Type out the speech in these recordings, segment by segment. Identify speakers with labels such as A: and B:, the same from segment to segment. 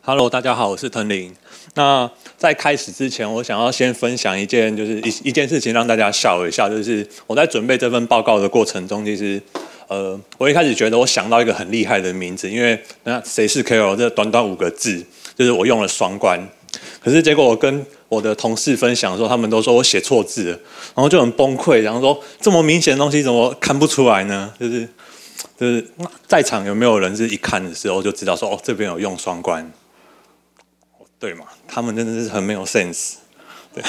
A: Hello，大家好，我是腾林。那在开始之前，我想要先分享一件，就是一一件事情，让大家笑一下。就是我在准备这份报告的过程中，其实，呃，我一开始觉得我想到一个很厉害的名字，因为那谁是 Carol？这短短五个字，就是我用了双关。可是结果我跟我的同事分享的时候，他们都说我写错字，然后就很崩溃，然后说这么明显的东西怎么看不出来呢？就是就是在场有没有人是一看的时候就知道说哦这边有用双关？对嘛，他们真的是很没有 sense。对，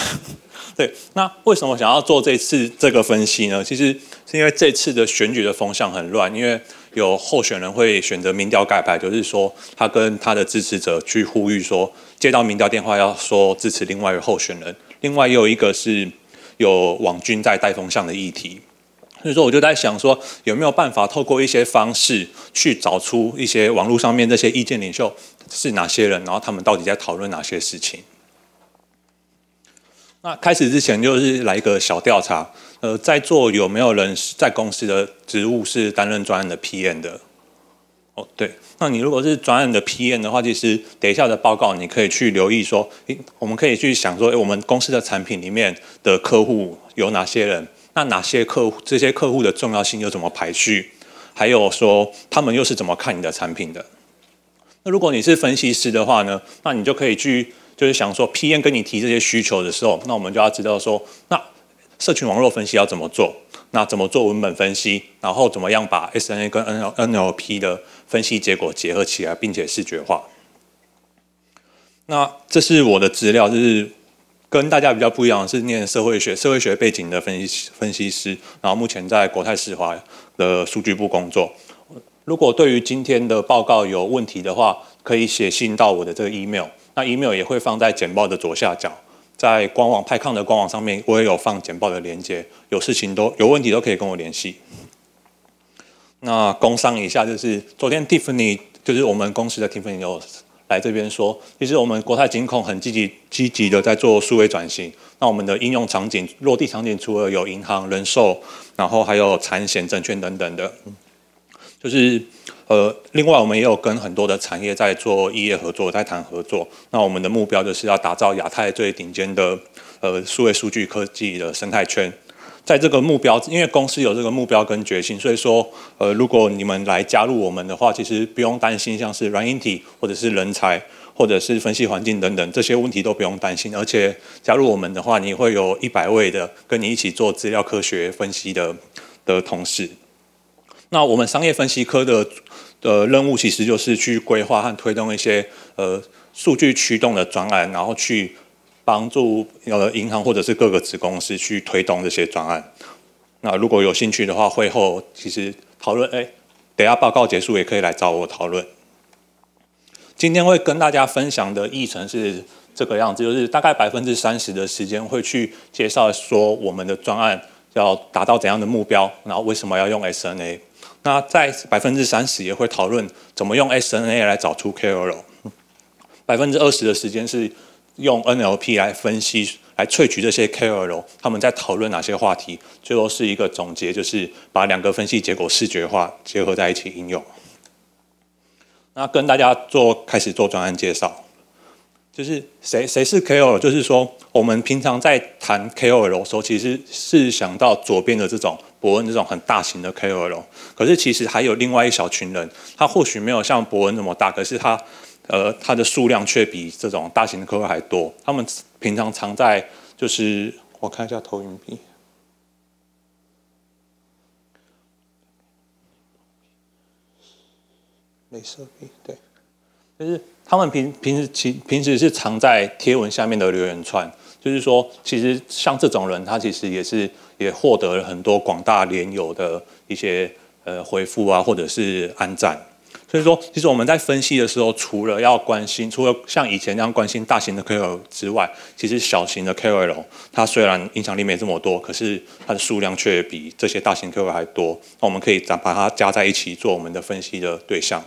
A: 对，那为什么想要做这次这个分析呢？其实是因为这次的选举的风向很乱，因为有候选人会选择民调改牌，就是说他跟他的支持者去呼吁说，接到民调电话要说支持另外一个候选人。另外又一个是有网军在带风向的议题，所以说我就在想说，有没有办法透过一些方式去找出一些网络上面这些意见领袖。是哪些人？然后他们到底在讨论哪些事情？那开始之前就是来一个小调查。呃，在座有没有人在公司的职务是担任专案的 PM 的？哦，对。那你如果是专案的 PM 的话，其实等一下的报告你可以去留意说，诶，我们可以去想说，诶，我们公司的产品里面的客户有哪些人？那哪些客户这些客户的重要性又怎么排序？还有说他们又是怎么看你的产品的？如果你是分析师的话呢，那你就可以去，就是想说，P N 跟你提这些需求的时候，那我们就要知道说，那社群网络分析要怎么做，那怎么做文本分析，然后怎么样把 S N A 跟 N N L P 的分析结果结合起来，并且视觉化。那这是我的资料，就是跟大家比较不一样，是念社会学，社会学背景的分析分析师，然后目前在国泰世华的数据部工作。如果对于今天的报告有问题的话，可以写信到我的这个 email，那 email 也会放在简报的左下角，在官网派抗的官网上面，我也有放简报的链接，有事情都有问题都可以跟我联系。那工商一下就是昨天 Tiffany，就是我们公司的 Tiffany，有来这边说，其实我们国泰金控很积极积极的在做数位转型，那我们的应用场景落地场景除了有银行、人寿，然后还有产险、证券等等的。就是，呃，另外我们也有跟很多的产业在做异业合作，在谈合作。那我们的目标就是要打造亚太最顶尖的，呃，数位数据科技的生态圈。在这个目标，因为公司有这个目标跟决心，所以说，呃，如果你们来加入我们的话，其实不用担心，像是软硬体，或者是人才，或者是分析环境等等，这些问题都不用担心。而且加入我们的话，你会有一百位的跟你一起做资料科学分析的的同事。那我们商业分析科的的任务其实就是去规划和推动一些呃数据驱动的专案，然后去帮助呃银行或者是各个子公司去推动这些专案。那如果有兴趣的话，会后其实讨论，哎，等下报告结束也可以来找我讨论。今天会跟大家分享的议程是这个样子，就是大概百分之三十的时间会去介绍说我们的专案要达到怎样的目标，然后为什么要用 SNA。那在百分之三十也会讨论怎么用 S N A 来找出 K L O，百分之二十的时间是用 N L P 来分析、来萃取这些 K L 他们在讨论哪些话题，最后是一个总结，就是把两个分析结果视觉化结合在一起应用。那跟大家做开始做专案介绍。就是谁谁是 KOL？就是说，我们平常在谈 KOL 的时候，其实是想到左边的这种伯恩这种很大型的 KOL。可是，其实还有另外一小群人，他或许没有像伯恩那么大，可是他呃，他的数量却比这种大型的 KOL 还多。他们平常藏在，就是我看一下投影笔。镭射屏，对，就是。他们平平时其平时是藏在贴文下面的留言串，就是说，其实像这种人，他其实也是也获得了很多广大连友的一些呃回复啊，或者是安赞。所以说，其实我们在分析的时候，除了要关心，除了像以前那样关心大型的 KOL 之外，其实小型的 KOL，它虽然影响力没这么多，可是它的数量却比这些大型 KOL 还多。那我们可以把它加在一起做我们的分析的对象。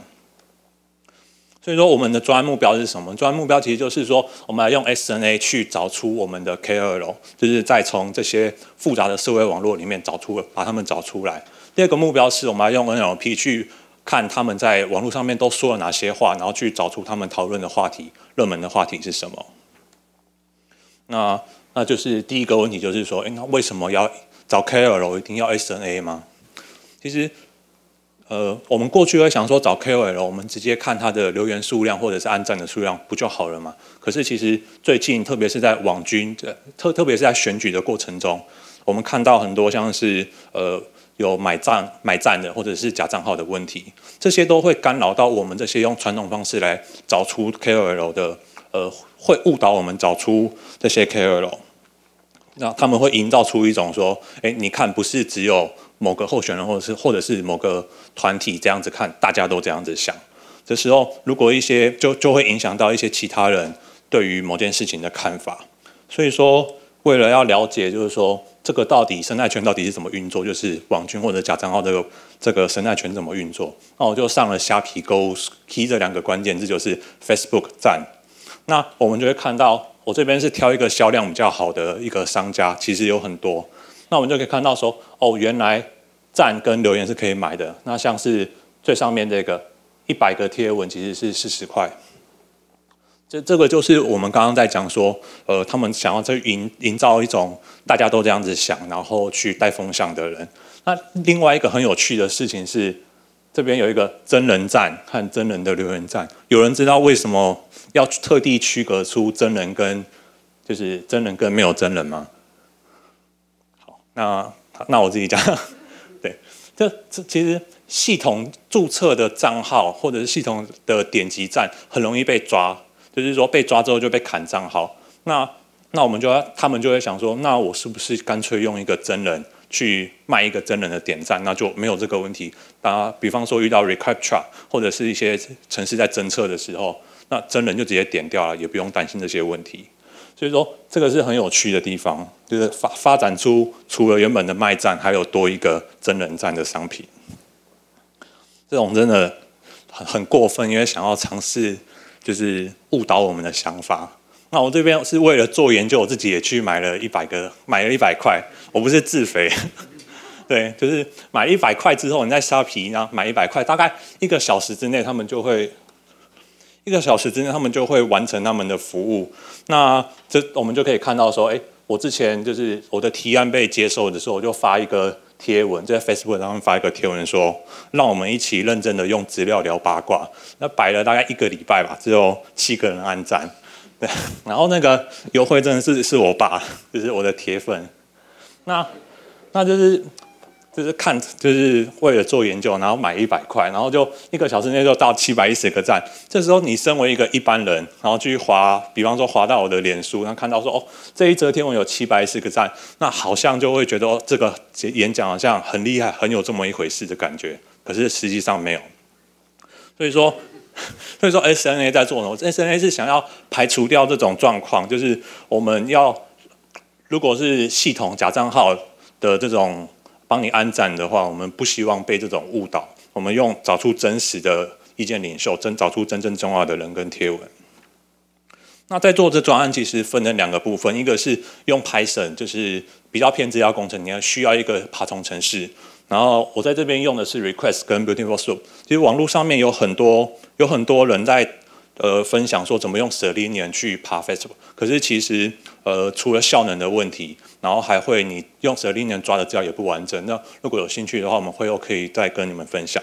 A: 所以说，我们的专目标是什么？专目标其实就是说，我们来用 SNA 去找出我们的 K 二 L，就是再从这些复杂的社会网络里面找出，把他们找出来。第二个目标是，我们要用 NLP 去看他们在网络上面都说了哪些话，然后去找出他们讨论的话题、热门的话题是什么。那那就是第一个问题，就是说，哎，那为什么要找 K 二 L 一定要 SNA 吗？其实。呃，我们过去会想说找 KOL，我们直接看他的留言数量或者是按赞的数量不就好了嘛？可是其实最近，特别是在网军，特特别是在选举的过程中，我们看到很多像是呃有买赞、买赞的或者是假账号的问题，这些都会干扰到我们这些用传统方式来找出 KOL 的，呃，会误导我们找出这些 KOL。那他们会营造出一种说，哎，你看，不是只有。某个候选人，或者是或者是某个团体这样子看，大家都这样子想，这时候如果一些就就会影响到一些其他人对于某件事情的看法。所以说，为了要了解，就是说这个到底生态圈到底是怎么运作，就是网军或者假账号这个这个生态圈怎么运作，那我就上了虾皮钩，k e y 这两个关键字就是 Facebook 站，那我们就会看到，我这边是挑一个销量比较好的一个商家，其实有很多，那我们就可以看到说，哦，原来。赞跟留言是可以买的，那像是最上面这个一百个贴文其实是四十块，这这个就是我们刚刚在讲说，呃，他们想要去营营造一种大家都这样子想，然后去带风向的人。那另外一个很有趣的事情是，这边有一个真人赞和真人的留言站。有人知道为什么要特地区隔出真人跟就是真人跟没有真人吗？好，那那我自己讲。这这其实系统注册的账号，或者是系统的点击站，很容易被抓。就是说被抓之后就被砍账号。那那我们就要他们就会想说，那我是不是干脆用一个真人去卖一个真人的点赞，那就没有这个问题。啊，比方说遇到 recaptcha 或者是一些城市在侦测的时候，那真人就直接点掉了，也不用担心这些问题。所以说，这个是很有趣的地方，就是发发展出除了原本的卖站，还有多一个真人站的商品。这种真的很很过分，因为想要尝试就是误导我们的想法。那我这边是为了做研究，我自己也去买了一百个，买了一百块，我不是自肥。对，就是买一百块之后，你再削皮，然后买一百块，大概一个小时之内，他们就会。一个小时之内，他们就会完成他们的服务。那这我们就可以看到说，哎，我之前就是我的提案被接受的时候，我就发一个贴文，在 Facebook 上面发一个贴文说，让我们一起认真的用资料聊八卦。那摆了大概一个礼拜吧，只有七个人按赞。对，然后那个优惠的是是我爸，就是我的铁粉。那，那就是。就是看，就是为了做研究，然后买一百块，然后就一个小时内就到七百一十个赞。这时候你身为一个一般人，然后去划，比方说划到我的脸书，然后看到说哦，这一则天文有七百一十个赞，那好像就会觉得哦，这个演讲好像很厉害，很有这么一回事的感觉。可是实际上没有，所以说，所以说 S N A 在做什么？S N A 是想要排除掉这种状况，就是我们要如果是系统假账号的这种。帮你安展的话，我们不希望被这种误导。我们用找出真实的意见领袖，真找出真正重要的人跟贴文。那在做这专案，其实分成两个部分，一个是用 Python，就是比较偏资料工程，你要需要一个爬虫程式。然后我在这边用的是 r e q u e s t 跟 Beautiful Soup。其实网络上面有很多，有很多人在。呃，分享说怎么用 i u 年去爬 Facebook，可是其实呃，除了效能的问题，然后还会你用 i u 年抓的资料也不完整。那如果有兴趣的话，我们会又可以再跟你们分享。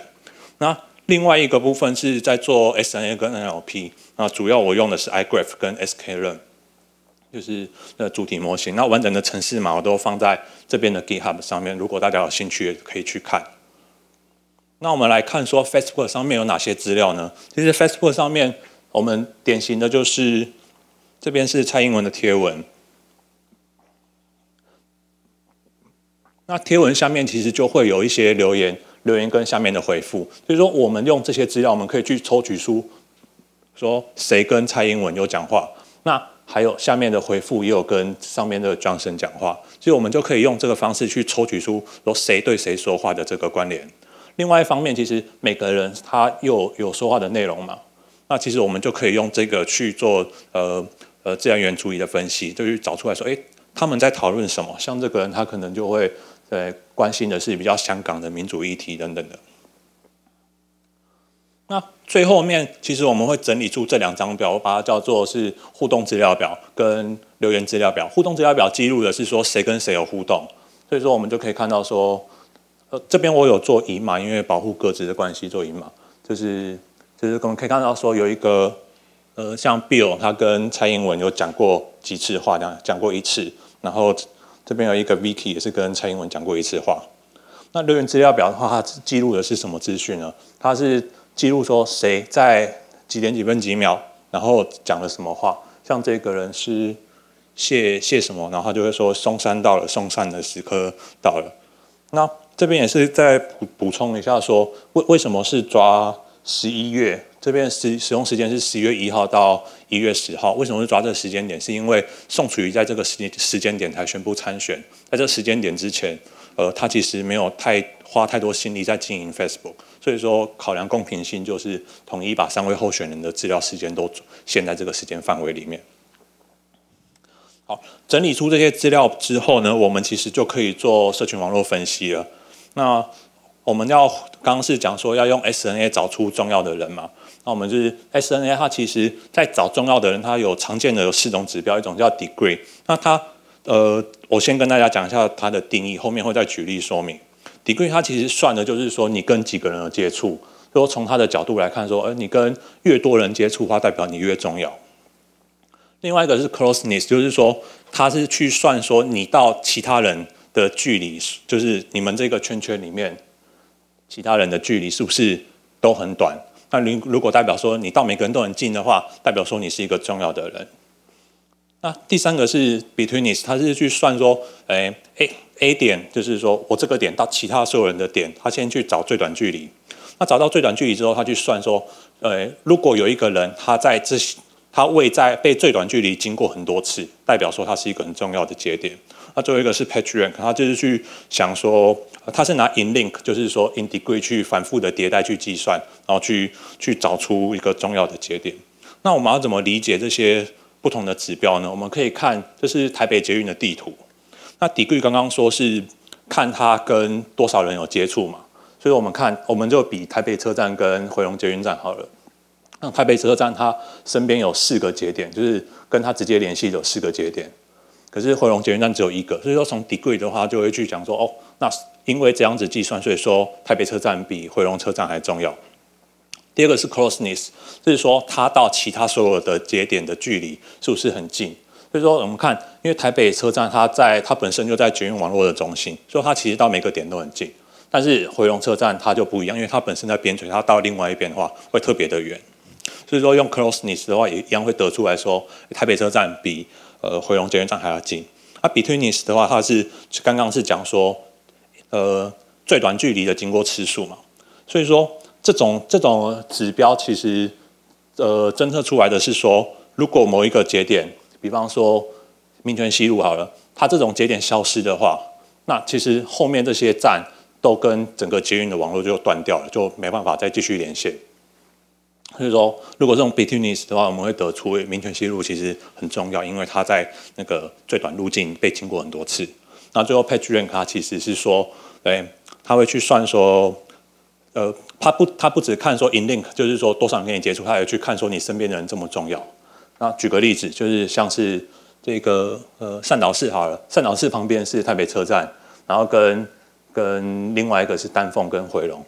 A: 那另外一个部分是在做 S N a 跟 N L P 那主要我用的是 iGraph 跟 S K Learn，就是那主体模型。那完整的程式码我都放在这边的 GitHub 上面，如果大家有兴趣也可以去看。那我们来看说 Facebook 上面有哪些资料呢？其实 Facebook 上面我们典型的就是，这边是蔡英文的贴文，那贴文下面其实就会有一些留言，留言跟下面的回复。所以说，我们用这些资料，我们可以去抽取出，说谁跟蔡英文有讲话。那还有下面的回复也有跟上面的张生讲话，所以我们就可以用这个方式去抽取出说谁对谁说话的这个关联。另外一方面，其实每个人他又有说话的内容嘛。那其实我们就可以用这个去做呃呃自然语言义的分析，就去找出来说，哎，他们在讨论什么？像这个人，他可能就会呃关心的是比较香港的民主议题等等的。那最后面，其实我们会整理出这两张表，我把它叫做是互动资料表跟留言资料表。互动资料表记录的是说谁跟谁有互动，所以说我们就可以看到说，呃，这边我有做移码，因为保护各自的关系做移码，就是。就是我们可以看到说有一个，呃，像 Bill 他跟蔡英文有讲过几次话样讲过一次。然后这边有一个 Vicky 也是跟蔡英文讲过一次话。那留言资料表的话，它记录的是什么资讯呢？它是记录说谁在几点几分几秒，然后讲了什么话。像这个人是谢谢什么，然后他就会说松山到了，松山的时刻到了。那这边也是再补补充一下说，为为什么是抓？十一月这边使使用时间是十一月一号到一月十号。为什么会抓这个时间点？是因为宋楚瑜在这个时间时间点才宣布参选，在这时间点之前，呃，他其实没有太花太多心力在经营 Facebook。所以说，考量公平性，就是统一把三位候选人的资料时间都限在这个时间范围里面。好，整理出这些资料之后呢，我们其实就可以做社群网络分析了。那我们要刚刚是讲说要用 SNA 找出重要的人嘛？那我们就是 SNA，它其实在找重要的人，它有常见的有四种指标，一种叫 degree。那它呃，我先跟大家讲一下它的定义，后面会再举例说明。degree 它其实算的就是说你跟几个人的接触，说从它的角度来看，说呃、你跟越多人接触，它代表你越重要。另外一个是 closeness，就是说它是去算说你到其他人的距离，就是你们这个圈圈里面。其他人的距离是不是都很短？那如如果代表说你到每个人都很近的话，代表说你是一个重要的人。那第三个是 betweenness，他是去算说，哎哎，A 点就是说我这个点到其他所有人的点，他先去找最短距离。那找到最短距离之后，他去算说，呃，如果有一个人他在这他未在被最短距离经过很多次，代表说他是一个很重要的节点。那最后一个是 p a t r a n k 他就是去想说，他是拿 InLink，就是说 InDegree 去反复的迭代去计算，然后去去找出一个重要的节点。那我们要怎么理解这些不同的指标呢？我们可以看，这是台北捷运的地图。那 Degree 刚刚说是看它跟多少人有接触嘛，所以我们看，我们就比台北车站跟回龙捷运站好了。那台北车站它身边有四个节点，就是跟它直接联系有四个节点。可是回龙捷运站只有一个，所以说从底柜的话就会去讲说哦，那因为这样子计算，所以说台北车站比回龙车站还重要。第二个是 closeness，就是说它到其他所有的节点的距离是不是很近？所以说我们看，因为台北车站它在它本身就在捷运网络的中心，所以它其实到每个点都很近。但是回龙车站它就不一样，因为它本身在边陲，它到另外一边的话会特别的远。所以说用 closeness 的话也一样会得出来说，台北车站比。呃，回龙捷运站还要近。那 Betweenness 的话，它是刚刚是讲说，呃，最短距离的经过次数嘛。所以说，这种这种指标其实，呃，侦测出来的是说，如果某一个节点，比方说民权西路好了，它这种节点消失的话，那其实后面这些站都跟整个捷运的网络就断掉了，就没办法再继续连线。所以说，如果这种 betweenness 的话，我们会得出明权西路其实很重要，因为它在那个最短路径被经过很多次。那最后 Patricia 它其实是说，哎，他会去算说，呃，他不他不只看说 in link，就是说多少人跟你接触，他也去看说你身边的人这么重要。那举个例子，就是像是这个呃善导寺好了，善导寺旁边是台北车站，然后跟跟另外一个是丹凤跟回龙，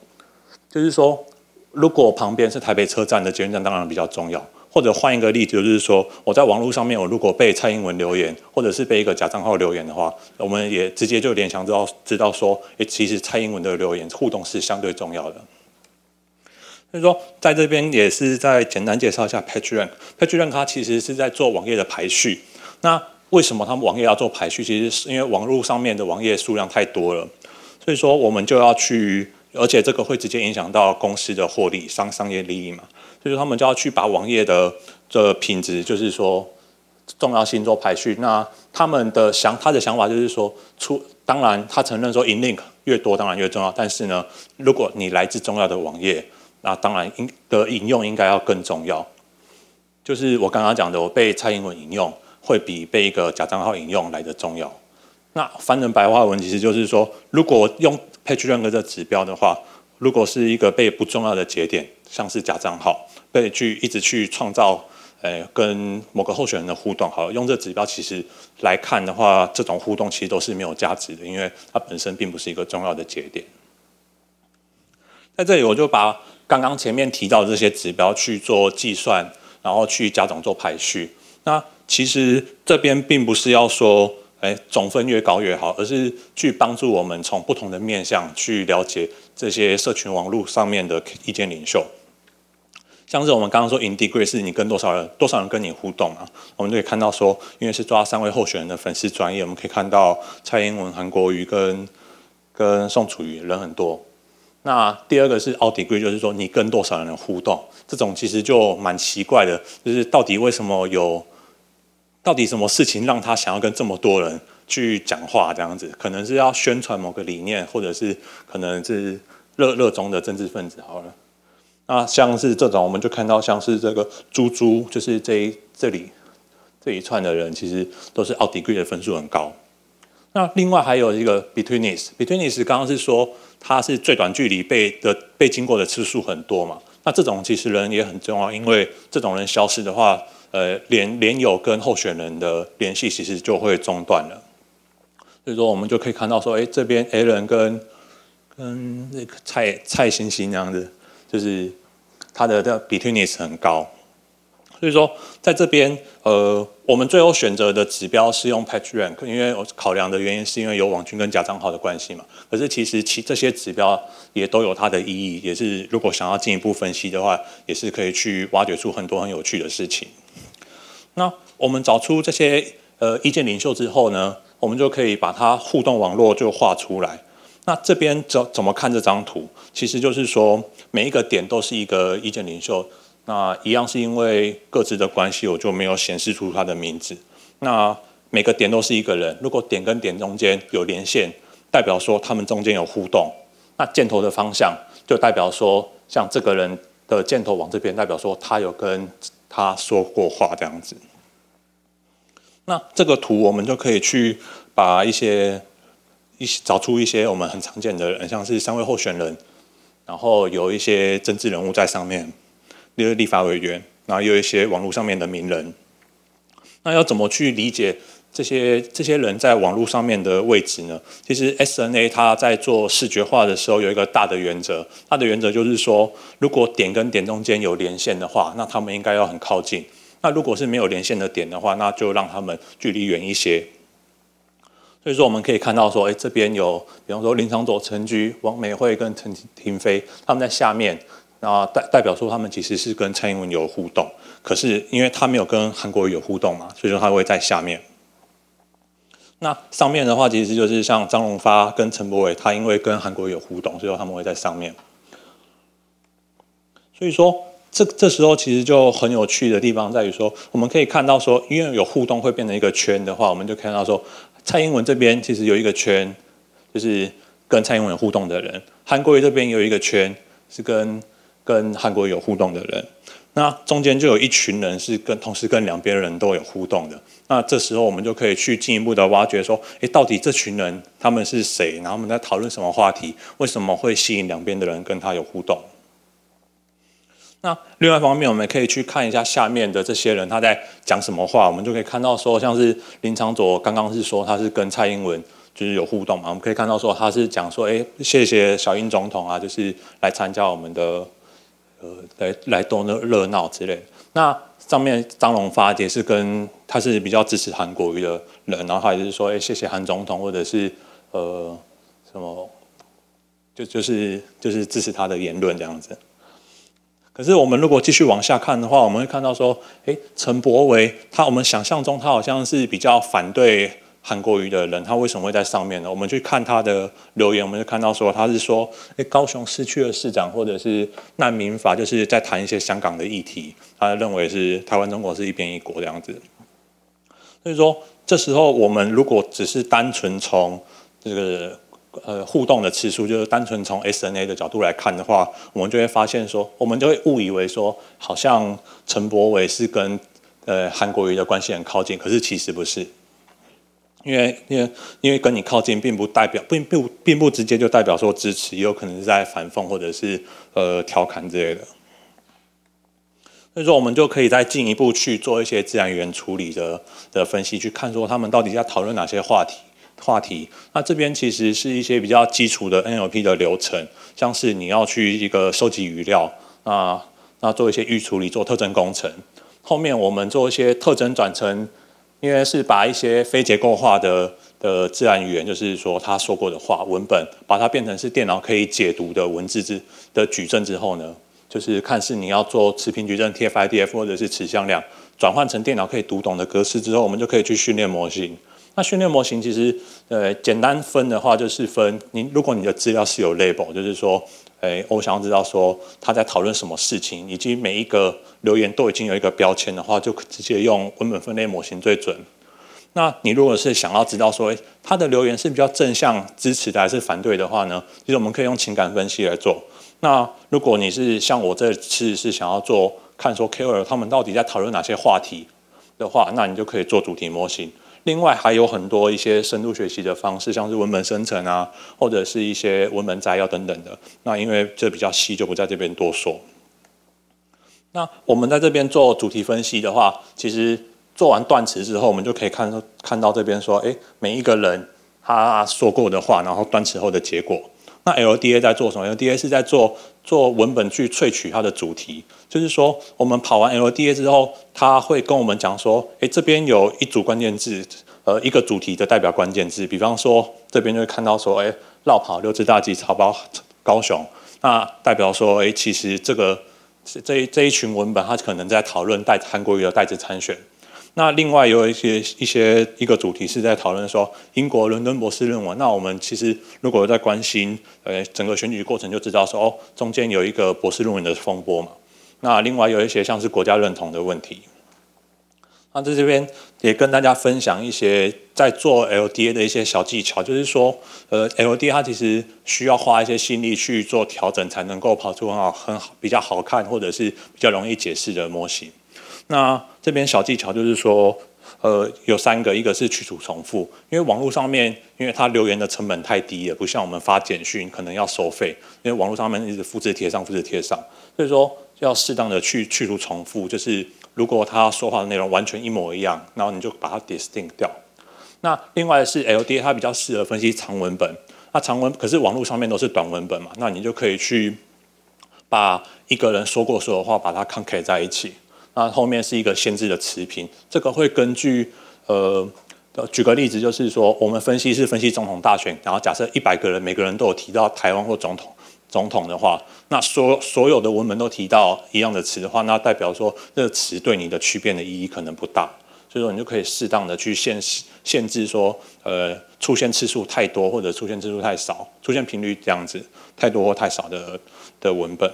A: 就是说。如果旁边是台北车站的捷运站，当然比较重要。或者换一个例子，就是说我在网络上面，我如果被蔡英文留言，或者是被一个假账号留言的话，我们也直接就联想知道知道说，诶，其实蔡英文的留言互动是相对重要的。所以说，在这边也是再简单介绍一下 PageRank。PageRank 它其实是在做网页的排序。那为什么他们网页要做排序？其实是因为网络上面的网页数量太多了，所以说我们就要去。而且这个会直接影响到公司的获利、商商业利益嘛，所以他们就要去把网页的的品质，就是说重要性做排序。那他们的想他的想法就是说，出当然他承认说，in link 越多当然越重要，但是呢，如果你来自重要的网页，那当然应的引用应该要更重要。就是我刚刚讲的，我被蔡英文引用会比被一个假账号引用来的重要。那翻成白话文其实就是说，如果用。Page Rank 这指标的话，如果是一个被不重要的节点，像是假账号，被去一直去创造，诶，跟某个候选人的互动，好，用这指标其实来看的话，这种互动其实都是没有价值的，因为它本身并不是一个重要的节点。在这里，我就把刚刚前面提到这些指标去做计算，然后去加总做排序。那其实这边并不是要说。哎，总分越高越好，而是去帮助我们从不同的面向去了解这些社群网络上面的意见领袖。像是我们刚刚说，r 地 e 是你跟多少人，多少人跟你互动啊？我们就可以看到说，因为是抓三位候选人的粉丝专业，我们可以看到蔡英文、韩国瑜跟跟宋楚瑜人很多。那第二个是奥迪贵，就是说你跟多少人互动？这种其实就蛮奇怪的，就是到底为什么有？到底什么事情让他想要跟这么多人去讲话？这样子可能是要宣传某个理念，或者是可能是热热衷的政治分子。好了，那像是这种，我们就看到像是这个猪猪，就是这一这里这一串的人，其实都是 outdegree 的分数很高。那另外还有一个 b e t w e e n i e s b e t w e e n i e s s 刚刚是说他是最短距离被的被经过的次数很多嘛？那这种其实人也很重要，因为这种人消失的话。呃，联联友跟候选人的联系其实就会中断了，所以说我们就可以看到说，哎，这边 A 人跟跟那个蔡蔡欣欣那样子，就是他的的 betweenness 很高。所以说，在这边，呃，我们最后选择的指标是用 p a t c h Rank，因为考量的原因是因为有网军跟假账号的关系嘛。可是其实其这些指标也都有它的意义，也是如果想要进一步分析的话，也是可以去挖掘出很多很有趣的事情。那我们找出这些呃意见领袖之后呢，我们就可以把它互动网络就画出来。那这边怎怎么看这张图？其实就是说，每一个点都是一个意见领袖。那一样是因为各自的关系，我就没有显示出他的名字。那每个点都是一个人，如果点跟点中间有连线，代表说他们中间有互动。那箭头的方向就代表说，像这个人的箭头往这边，代表说他有跟他说过话这样子。那这个图我们就可以去把一些一找出一些我们很常见的，像是三位候选人，然后有一些政治人物在上面。是立法委员，然后有一些网络上面的名人。那要怎么去理解这些这些人在网络上面的位置呢？其实 SNA 它在做视觉化的时候有一个大的原则，它的原则就是说，如果点跟点中间有连线的话，那他们应该要很靠近；那如果是没有连线的点的话，那就让他们距离远一些。所以说，我们可以看到说，哎，这边有，比方说林长佐、陈菊、王美惠跟陈廷飞，他们在下面。那代代表说，他们其实是跟蔡英文有互动，可是因为他没有跟韩国瑜有互动嘛，所以说他会在下面。那上面的话，其实就是像张荣发跟陈柏伟，他因为跟韩国瑜有互动，所以说他们会在上面。所以说，这这时候其实就很有趣的地方在于说，我们可以看到说，因为有互动会变成一个圈的话，我们就看到说，蔡英文这边其实有一个圈，就是跟蔡英文互动的人；韩国瑜这边有一个圈，是跟。跟韩国有互动的人，那中间就有一群人是跟同时跟两边人都有互动的。那这时候我们就可以去进一步的挖掘，说，哎，到底这群人他们是谁？然后我们在讨论什么话题？为什么会吸引两边的人跟他有互动？那另外一方面，我们可以去看一下下面的这些人他在讲什么话，我们就可以看到说，像是林长佐刚刚是说他是跟蔡英文就是有互动嘛，我们可以看到说他是讲说，哎，谢谢小英总统啊，就是来参加我们的。呃，来来多热热闹之类，那上面张荣发也是跟他是比较支持韩国瑜的人，然后他也是说，哎，谢谢韩总统，或者是呃什么，就就是就是支持他的言论这样子。可是我们如果继续往下看的话，我们会看到说，哎，陈柏维他我们想象中他好像是比较反对。韩国瑜的人，他为什么会在上面呢？我们去看他的留言，我们就看到说他是说：“诶，高雄失去了市长，或者是难民法，就是在谈一些香港的议题。”他认为是台湾中国是一边一国这样子。所以说，这时候我们如果只是单纯从这个呃互动的次数，就是单纯从 S N A 的角度来看的话，我们就会发现说，我们就会误以为说，好像陈柏伟是跟呃韩国瑜的关系很靠近，可是其实不是。因为因为因为跟你靠近，并不代表并并不并不直接就代表说支持，也有可能是在反讽或者是呃调侃之类的。所以说，我们就可以再进一步去做一些自然语言处理的的分析，去看说他们到底在讨论哪些话题话题。那这边其实是一些比较基础的 NLP 的流程，像是你要去一个收集语料啊那做一些预处理，做特征工程，后面我们做一些特征转成。因为是把一些非结构化的的自然语言，就是说他说过的话、文本，把它变成是电脑可以解读的文字之的矩阵之后呢，就是看是你要做持平矩阵、TF-IDF 或者是持向量，转换成电脑可以读懂的格式之后，我们就可以去训练模型。那训练模型其实，呃，简单分的话就是分你，如果你的资料是有 label，就是说，哎，我想要知道说他在讨论什么事情，以及每一个留言都已经有一个标签的话，就直接用文本分类模型最准。那你如果是想要知道说他的留言是比较正向支持的还是反对的话呢？其实我们可以用情感分析来做。那如果你是像我这次是想要做看说 KOL 他们到底在讨论哪些话题的话，那你就可以做主题模型。另外还有很多一些深度学习的方式，像是文本生成啊，或者是一些文本摘要等等的。那因为这比较细，就不在这边多说。那我们在这边做主题分析的话，其实做完断词之后，我们就可以看到看到这边说，哎，每一个人他说过的话，然后断词后的结果。那 LDA 在做什么？LDA 是在做。做文本去萃取它的主题，就是说我们跑完 LDA 之后，它会跟我们讲说，诶，这边有一组关键字，呃，一个主题的代表关键字。比方说，这边就会看到说，诶，绕跑六只大鸡草包高雄，那代表说，诶，其实这个这这一群文本，它可能在讨论带韩国瑜的代志参选。那另外有一些一些一个主题是在讨论说，英国伦敦博士论文。那我们其实如果在关心，呃，整个选举过程就知道说，哦，中间有一个博士论文的风波嘛。那另外有一些像是国家认同的问题。那在这边也跟大家分享一些在做 LDA 的一些小技巧，就是说，呃，LDA 它其实需要花一些心力去做调整，才能够跑出很好、很好比较好看或者是比较容易解释的模型。那这边小技巧就是说，呃，有三个，一个是去除重复，因为网络上面，因为它留言的成本太低了，不像我们发简讯可能要收费，因为网络上面一直复制贴上，复制贴上，所以说要适当的去去除重复，就是如果他说话的内容完全一模一样，然后你就把它 distinct 掉。那另外是 LDA，它比较适合分析长文本，它长文可是网络上面都是短文本嘛，那你就可以去把一个人说过所有话，把它 concat 在一起。那后面是一个限制的词频，这个会根据呃，举个例子，就是说我们分析是分析总统大选，然后假设一百个人，每个人都有提到台湾或总统总统的话，那所所有的文本都提到一样的词的话，那代表说这个词对你的区别的意义可能不大，所以说你就可以适当的去限限制说，呃，出现次数太多或者出现次数太少，出现频率这样子太多或太少的的文本。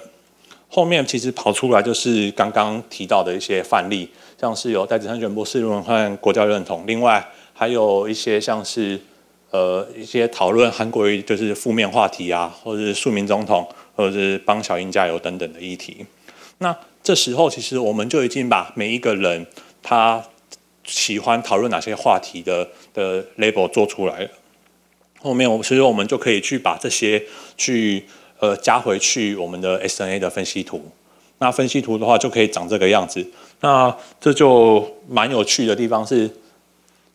A: 后面其实跑出来就是刚刚提到的一些范例，像是有代子山宣博士论文和国家认同，另外还有一些像是呃一些讨论韩国瑜就是负面话题啊，或者是庶民总统，或者是帮小英加油等等的议题。那这时候其实我们就已经把每一个人他喜欢讨论哪些话题的的 label 做出来了。后面我所以我们就可以去把这些去。呃，加回去我们的 SNA 的分析图，那分析图的话就可以长这个样子。那这就蛮有趣的地方是，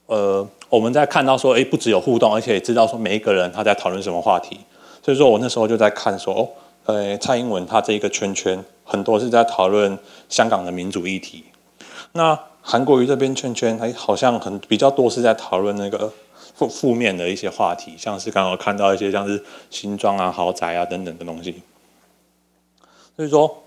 A: 呃，我们在看到说，哎，不只有互动，而且也知道说每一个人他在讨论什么话题。所以说我那时候就在看说，哦，呃，蔡英文他这一个圈圈，很多是在讨论香港的民主议题。那韩国瑜这边圈圈，哎，好像很比较多是在讨论那个。负负面的一些话题，像是刚好看到一些像是新装啊、豪宅啊等等的东西，所以说，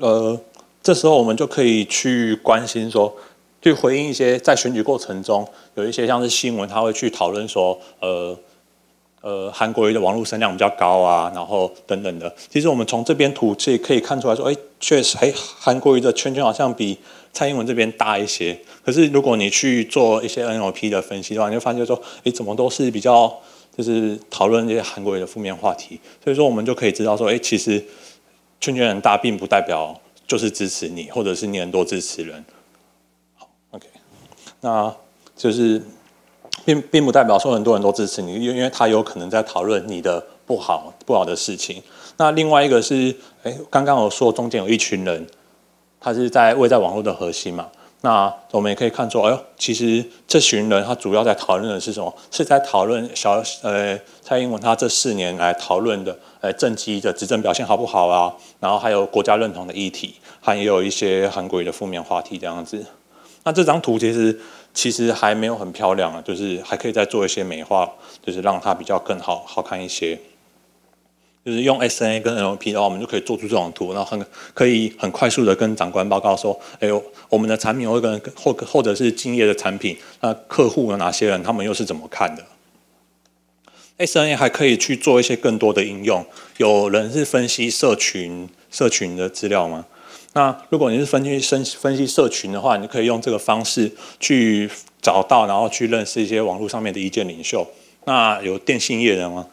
A: 呃，这时候我们就可以去关心说，去回应一些在选举过程中有一些像是新闻，他会去讨论说，呃，呃，韩国瑜的网络声量比较高啊，然后等等的。其实我们从这边图这可以看出来说，哎。确实，哎，韩国瑜的圈圈好像比蔡英文这边大一些。可是，如果你去做一些 NLP 的分析的话，你就发现说，哎，怎么都是比较，就是讨论这些韩国瑜的负面话题。所以说，我们就可以知道说，哎，其实圈圈很大，并不代表就是支持你，或者是你很多支持人。好，OK，那就是并并不代表说很多人都支持你，因因为他有可能在讨论你的不好不好的事情。那另外一个是，哎，刚刚我说中间有一群人，他是在位在网络的核心嘛。那我们也可以看出，哎呦，其实这群人他主要在讨论的是什么？是在讨论小呃蔡英文他这四年来讨论的，呃政绩的执政表现好不好啊？然后还有国家认同的议题，还有有一些很诡异的负面话题这样子。那这张图其实其实还没有很漂亮啊，就是还可以再做一些美化，就是让它比较更好好看一些。就是用 SNA 跟 l p 的话，我们就可以做出这种图，然后很可以很快速的跟长官报告说，哎呦，我们的产品或跟或或者是敬业的产品，那客户有哪些人，他们又是怎么看的？SNA 还可以去做一些更多的应用，有人是分析社群社群的资料吗？那如果你是分析分分析社群的话，你可以用这个方式去找到，然后去认识一些网络上面的意见领袖。那有电信业的吗？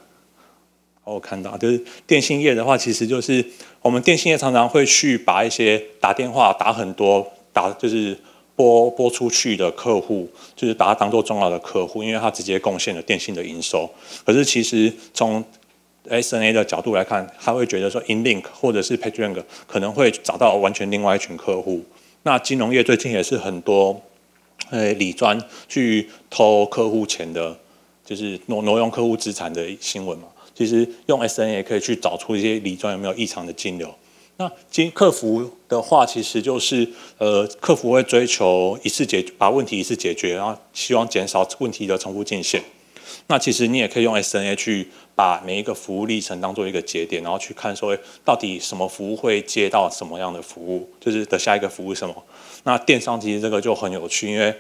A: 我看到就是电信业的话，其实就是我们电信业常常会去把一些打电话打很多打就是拨拨出去的客户，就是把它当做重要的客户，因为它直接贡献了电信的营收。可是其实从 S N A 的角度来看，他会觉得说 In Link 或者是 Pagerank 可能会找到完全另外一群客户。那金融业最近也是很多呃，理专去偷客户钱的，就是挪挪用客户资产的新闻嘛。其实用 SNA 也可以去找出一些理装有没有异常的金流。那金客服的话，其实就是呃，客服会追求一次解，把问题一次解决，然后希望减少问题的重复进线。那其实你也可以用 SNA 去把每一个服务历程当做一个节点，然后去看说，到底什么服务会接到什么样的服务，就是的下一个服务什么。那电商其实这个就很有趣，因为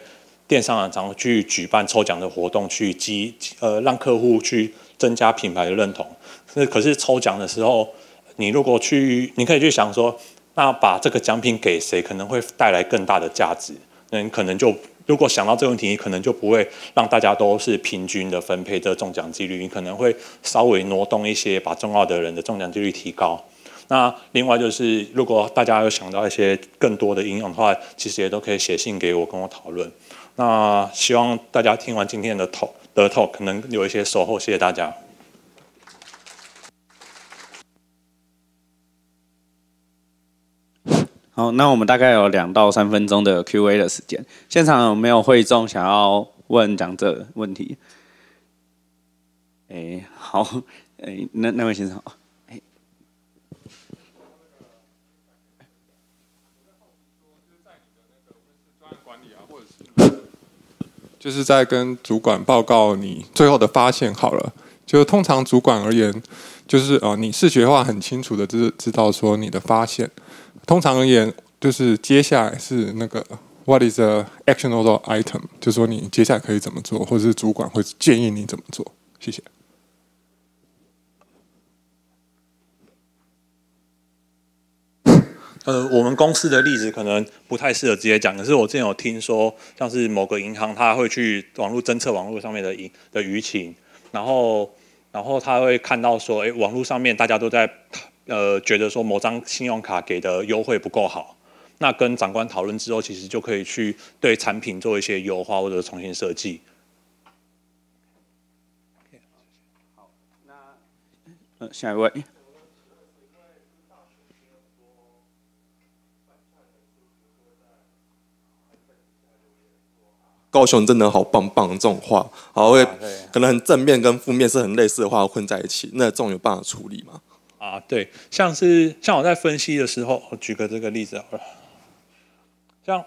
A: 电商常去举办抽奖的活动，去激呃让客户去。增加品牌的认同。那可是抽奖的时候，你如果去，你可以去想说，那把这个奖品给谁可能会带来更大的价值？那你可能就如果想到这个问题，你可能就不会让大家都是平均的分配这中奖几率，你可能会稍微挪动一些，把重要的人的中奖几率提高。那另外就是，如果大家有想到一些更多的应用的话，其实也都可以写信给我跟我讨论。那希望大家听完今天的讨。的 talk 能有一些收获，谢谢大家。
B: 好，那我们大概有两到三分钟的 Q&A 的时间，现场有没有会众想要问讲者问题？哎，好，哎，那那位先生。好。
A: 就是在跟主管报告你最后的发现好了，就通常主管而言，就是呃，你视觉化很清楚的知知道说你的发现，通常而言就是接下来是那个 what is the actional item，就说你接下来可以怎么做，或者是主管会建议你怎么做。谢谢。呃，我们公司的例子可能不太适合直接讲，可是我之前有听说，像是某个银行，他会去网络侦测网络上面的疑的舆情，然后然后他会看到说，哎，网络上面大家都在，呃，觉得说某张信用卡给的优惠不够好，那跟长官讨论之后，其实就可以去对产品做一些优化或者重新设计。好，那呃，下一位。高雄真的好棒棒，这种话，好会可能很正面跟负面是很类似的话混在一起，那这种有办法处理吗？啊，对，像是像我在分析的时候，我举个这个例子好了，像，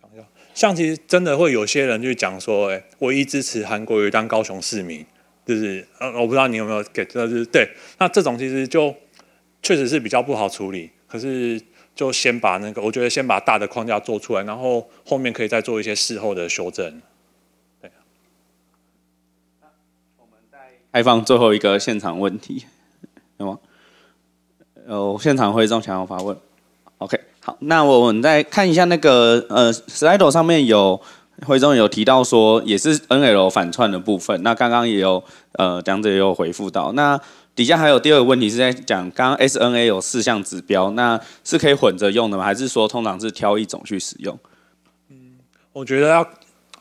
A: 想要像其实真的会有些人就讲说，哎，我一支持韩国瑜当高雄市民，就是呃，我不知道你有没有给就是对，那这种其实就确实是比较不好处理，可是。就先把那个，我觉得先把大的框架做出来，然后后面可以再做一些事后的修正。对。开放最后一个现场问题，有吗？呃，现场会中想要发问，OK，好，那我们再看一下那个呃，slide 上面有会中有提到说也是 N L 反串的部分，那刚刚也有呃者也有回复到那。底下还有第二个问题是在讲，刚刚 S N A 有四项指标，那是可以混着用的吗？还是说通常是挑一种去使用？嗯，我觉得要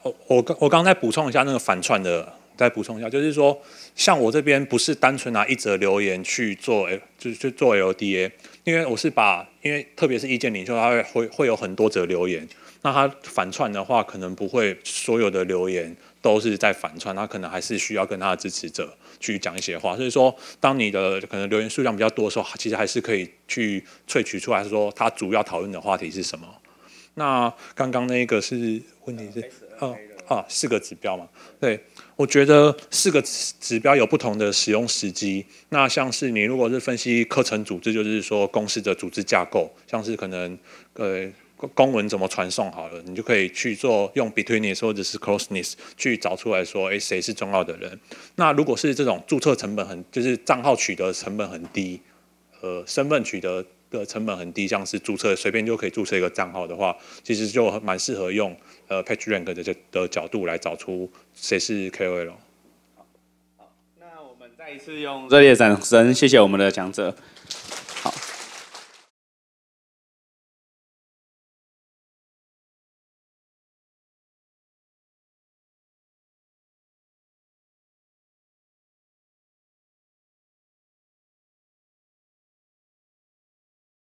A: 我我刚我刚再补充一下那个反串的，再补充一下，就是说像我这边不是单纯拿一则留言去做，就是去做 L D A，因为我是把，因为特别是意见领袖，他会会会有很多则留言，那他反串的话，可能不会所有的留言都是在反串，他可能还是需要跟他的支持者。去讲一些话所以说当你的可能留言数量比较多的时候，其实还是可以去萃取出来说，它主要讨论的话题是什么。那刚刚那一个是问题是，啊啊，四个指标嘛，对，我觉得四个指标有不同的使用时机。那像是你如果是分析课程组织，就是说公司的组织架构，像是可能呃。公文怎么传送好了，你就可以去做用 betweeness 或者是 closeness 去找出来说，哎，谁是重要的人。那如果是这种注册成本很，就是账号取得成本很低，呃，身份取得的成本很低，像是注册随便就可以注册一个账号的话，其实就蛮适合用呃 p a t rank 的角的角度来找出谁是 K O L。好，那我们再一次用热烈掌声，谢谢我们的讲者。